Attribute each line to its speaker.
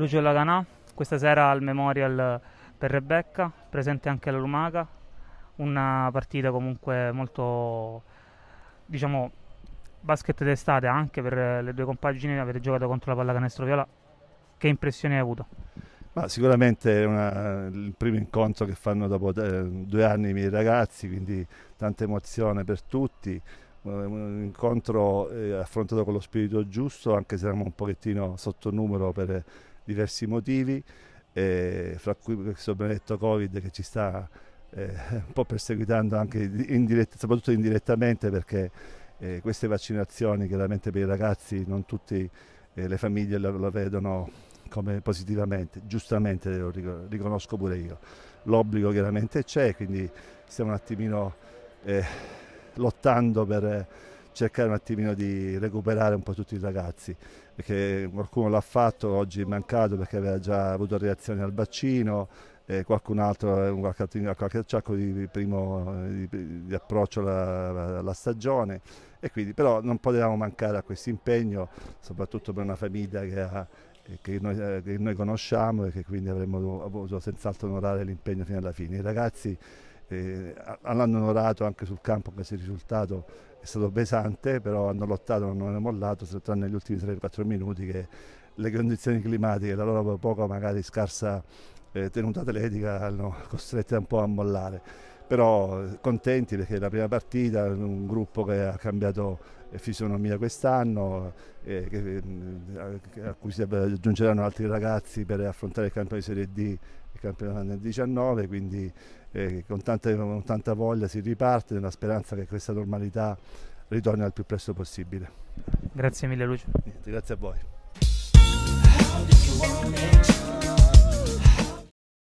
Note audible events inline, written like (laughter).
Speaker 1: Lucio Laganà, questa sera al Memorial per Rebecca, presente anche la Lumaca, una partita comunque molto, diciamo, basket d'estate anche per le due compagini, avete giocato contro la pallacanestro viola, che impressioni hai avuto?
Speaker 2: Ma sicuramente è una, il primo incontro che fanno dopo eh, due anni i miei ragazzi, quindi tanta emozione per tutti, un incontro eh, affrontato con lo spirito giusto, anche se eravamo un pochettino sotto numero per diversi motivi, eh, fra cui questo benedetto Covid che ci sta eh, (laughs) un po' perseguitando anche indirett- soprattutto indirettamente perché eh, queste vaccinazioni chiaramente per i ragazzi non tutte eh, le famiglie lo, lo vedono come positivamente, giustamente lo riconosco pure io. L'obbligo chiaramente c'è, quindi stiamo un attimino eh, lottando per cercare un attimino di recuperare un po' tutti i ragazzi, perché qualcuno l'ha fatto, oggi è mancato perché aveva già avuto reazioni al vaccino, eh, qualcun altro ha eh, qualche acciacco di, primo, eh, di, di approccio alla, alla, stagione e quindi però non potevamo mancare a questo impegno, soprattutto per una famiglia che ha che noi, eh, che noi, conosciamo e che quindi avremmo dovuto senz'altro onorare l'impegno fino alla fine. I ragazzi eh, l'hanno onorato anche sul campo, anche se il risultato è stato pesante, però hanno lottato, non hanno mollato, tranne gli ultimi 3-4 minuti che le condizioni climatiche, la loro poco magari scarsa eh, tenuta atletica, hanno (laughs) costretto un po' a mollare però eh, contenti perché è la prima partita, un gruppo che ha cambiato eh, fisionomia quest'anno, eh, eh, a cui si aggiungeranno altri ragazzi per affrontare il campionato di Serie D e il campionato del 19, quindi eh, con, tanta, con tanta voglia si riparte nella speranza che questa normalità ritorni al più presto possibile.
Speaker 1: Grazie mille Lucio. Niente, grazie a voi.